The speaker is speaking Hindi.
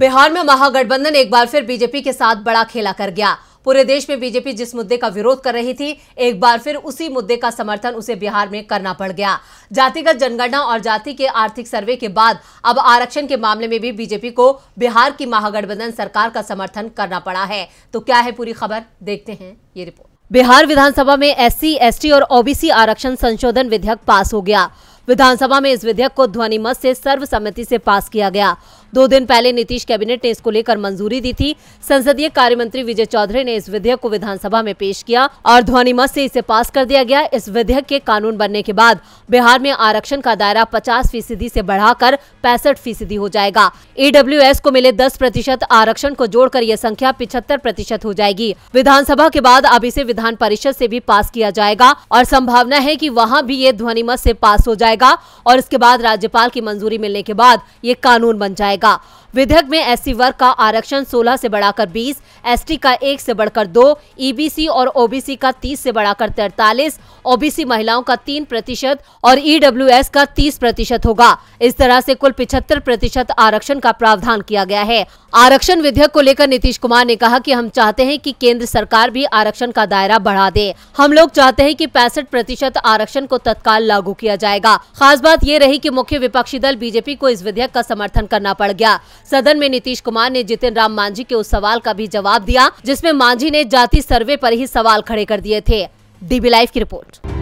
बिहार में महागठबंधन एक बार फिर बीजेपी के साथ बड़ा खेला कर गया पूरे देश में बीजेपी जिस मुद्दे का विरोध कर रही थी एक बार फिर उसी मुद्दे का समर्थन उसे बिहार में करना पड़ गया जातिगत जनगणना और जाति के आर्थिक सर्वे के बाद अब आरक्षण के मामले में भी बीजेपी को बिहार की महागठबंधन सरकार का समर्थन करना पड़ा है तो क्या है पूरी खबर देखते हैं ये रिपोर्ट बिहार विधानसभा में एस सी और ओबीसी आरक्षण संशोधन विधेयक पास हो गया विधानसभा में इस विधेयक को ध्वनिमत से सर्वसम्मति से पास किया गया दो दिन पहले नीतीश कैबिनेट ने इसको लेकर मंजूरी दी थी संसदीय कार्य मंत्री विजय चौधरी ने इस विधेयक को विधानसभा में पेश किया और ध्वनिमत से इसे पास कर दिया गया इस विधेयक के कानून बनने के बाद बिहार में आरक्षण का दायरा पचास फीसदी से बढ़ाकर पैंसठ फीसदी हो जाएगा ईडब्ल्यू को मिले दस प्रतिशत आरक्षण को जोड़कर यह संख्या पिछहत्तर प्रतिशत हो जाएगी विधानसभा के बाद अब इसे विधान परिषद से भी पास किया जाएगा और संभावना है कि वहां भी ये ध्वनिमत से पास हो जाएगा और इसके बाद राज्यपाल की मंजूरी मिलने के बाद ये कानून बन जाएगा जाएगा विधेयक में एससी वर्ग का आरक्षण 16 से बढ़ाकर 20, एसटी का एक से बढ़कर दो ईबीसी और ओबीसी का 30 से बढ़ाकर तैतालीस ओबीसी महिलाओं का तीन प्रतिशत और ईडब्ल्यूएस का 30 प्रतिशत होगा इस तरह से कुल 75 प्रतिशत आरक्षण का प्रावधान किया गया है आरक्षण विधेयक को लेकर नीतीश कुमार ने कहा कि हम चाहते हैं कि केंद्र सरकार भी आरक्षण का दायरा बढ़ा दे हम लोग चाहते हैं कि पैंसठ प्रतिशत आरक्षण को तत्काल लागू किया जाएगा खास बात ये रही कि मुख्य विपक्षी दल बीजेपी को इस विधेयक का समर्थन करना पड़ा बढ़ गया सदन में नीतीश कुमार ने जितिन राम मांझी के उस सवाल का भी जवाब दिया जिसमें मांझी ने जाति सर्वे पर ही सवाल खड़े कर दिए थे डीबी लाइव की रिपोर्ट